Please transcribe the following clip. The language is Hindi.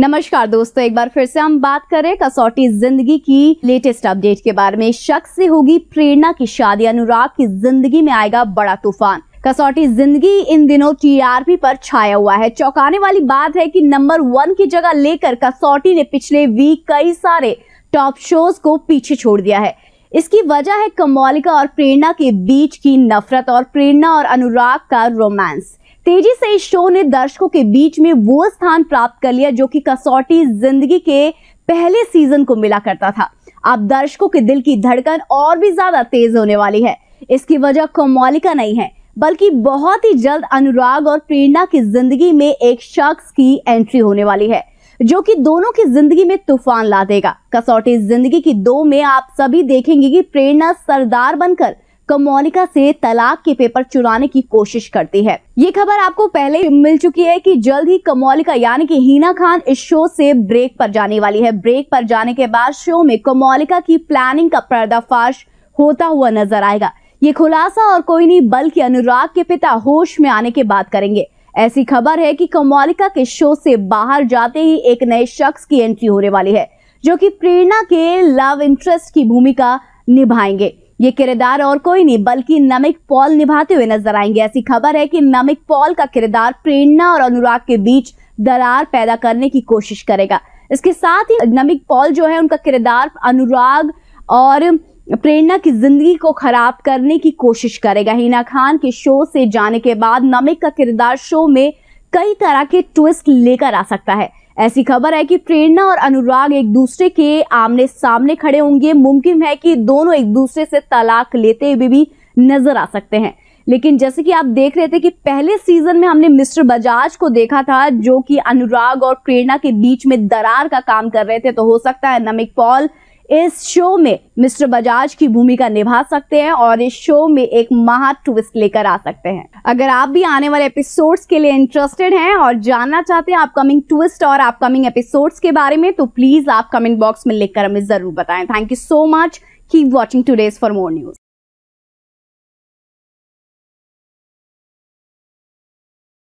नमस्कार दोस्तों एक बार फिर से हम बात करें कसौटी जिंदगी की लेटेस्ट अपडेट के बारे में शख्स से होगी प्रेरणा की शादी अनुराग की जिंदगी में आएगा बड़ा तूफान कसौटी जिंदगी इन दिनों टीआरपी पर छाया हुआ है चौंकाने वाली बात है कि नंबर वन की जगह लेकर कसौटी ने पिछले वीक कई सारे टॉप शोज को पीछे छोड़ दिया है इसकी वजह है कमौलिका और प्रेरणा के बीच की नफरत और प्रेरणा और अनुराग का रोमांस तेजी से इस शो ने दर्शकों के बीच में वो स्थान प्राप्त कर लिया जो कि कसौटी जिंदगी के पहले सीजन को मिला करता था अब दर्शकों के दिल की धड़कन और भी ज्यादा तेज होने वाली है इसकी वजह कोमोलिका नहीं है बल्कि बहुत ही जल्द अनुराग और प्रेरणा की जिंदगी में एक शख्स की एंट्री होने वाली है जो कि दोनों की जिंदगी में तूफान ला देगा कसौटी जिंदगी की दो में आप सभी देखेंगे कि प्रेरणा सरदार बनकर कमोलिका से तलाक के पेपर चुराने की कोशिश करती है ये खबर आपको पहले मिल चुकी है कि जल्द ही कमोलिका यानी कि हीना खान इस शो से ब्रेक पर जाने वाली है ब्रेक पर जाने के बाद शो में कमोलिका की प्लानिंग का पर्दाफाश होता हुआ नजर आएगा ये खुलासा और कोई नहीं बल्कि अनुराग के पिता होश में आने के बाद करेंगे ऐसी खबर है कि कमोलिका के शो से बाहर जाते ही एक नए शख्स की एंट्री होने वाली है जो कि प्रेरणा के लव इंटरेस्ट की भूमिका निभाएंगे ये किरदार और कोई नहीं बल्कि नमिक पॉल निभाते हुए नजर आएंगे ऐसी खबर है कि नमिक पॉल का किरदार प्रेरणा और अनुराग के बीच दरार पैदा करने की कोशिश करेगा इसके साथ ही नमिक पॉल जो है उनका किरदार अनुराग और प्रेरणा की जिंदगी को खराब करने की कोशिश करेगा हिना खान के शो से जाने के बाद नमिक का किरदार शो में कई तरह के ट्विस्ट लेकर आ सकता है ऐसी खबर है कि प्रेरणा और अनुराग एक दूसरे के आमने सामने खड़े होंगे मुमकिन है कि दोनों एक दूसरे से तलाक लेते हुए भी नजर आ सकते हैं लेकिन जैसे कि आप देख रहे थे कि पहले सीजन में हमने मिस्टर बजाज को देखा था जो कि अनुराग और प्रेरणा के बीच में दरार का काम कर रहे थे तो हो सकता है नमिक पॉल इस शो में मिस्टर बजाज की भूमिका निभा सकते हैं और इस शो में एक महा ट्विस्ट लेकर आ सकते हैं अगर आप भी आने वाले एपिसोड्स के लिए इंटरेस्टेड हैं और जानना चाहते हैं अपकमिंग ट्विस्ट और अपकमिंग एपिसोड्स के बारे में तो प्लीज आप कमेंट बॉक्स में लिखकर हमें जरूर बताएं thank you so much keep watching today's for more news